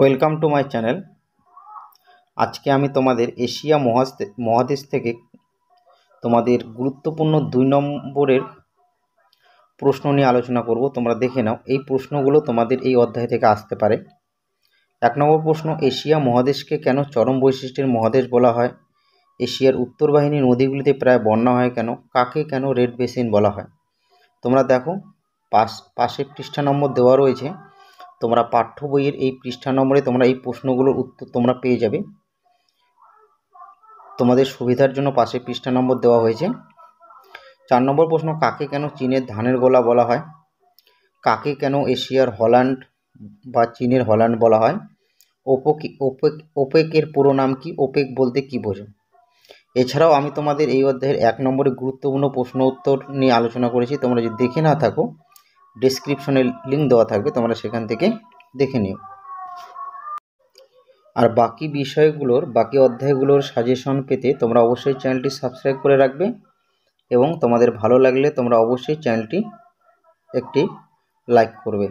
welcome to my channel আজকে আমি তোমাদের এশিয়া মহাদেশ থেকে তোমাদের গুরুত্বপূর্ণ দুই নম্বরের প্রশ্ন নিয়ে আলোচনা করব তোমরা দেখে নাও এই প্রশ্নগুলো তোমাদের এই অধ্যায় থেকে আসতে পারে এক নম্বর প্রশ্ন এশিয়া মহাদেশকে কেন চরম বৈশিষ্ট্যের মহাদেশ বলা হয় এশিয়ার উত্তর বাহিনী নদীগুলিতে প্রায় বন্যা হয় কেন কাকে কেন রেড বেসিন বলা হয় তোমরা দেখো পাশ পাশে পৃষ্ঠা নম্বর দেওয়া রয়েছে তোমরা পাঠ্য বইয়ের এই পৃষ্ঠা নম্বরে তোমরা এই প্রশ্নগুলোর উত্তর তোমরা পেয়ে যাবে তোমাদের সুবিধার জন্য পাশে পৃষ্ঠা নম্বর দেওয়া হয়েছে চার নম্বর প্রশ্ন কাকে কেন চীনের ধানের গোলা বলা হয় কাকে কেন এশিয়ার হল্যান্ড বা চীনের হল্যান্ড বলা হয় ওপো ওপেক ওপেকের পুরো নাম কি ওপেক বলতে কি বোঝো এছাড়াও আমি তোমাদের এই অধ্যায়ের এক নম্বরে গুরুত্বপূর্ণ প্রশ্ন উত্তর নিয়ে আলোচনা করেছি তোমরা যদি দেখে না থাকো ডিসক্রিপশনে লিঙ্ক দেওয়া থাকবে তোমরা সেখান থেকে দেখে নিও আর বাকি বিষয়গুলোর বাকি অধ্যায়গুলোর সাজেশন পেতে তোমরা অবশ্যই চ্যানেলটি সাবস্ক্রাইব করে রাখবে এবং তোমাদের ভালো লাগলে তোমরা অবশ্যই চ্যানেলটি একটি লাইক করবে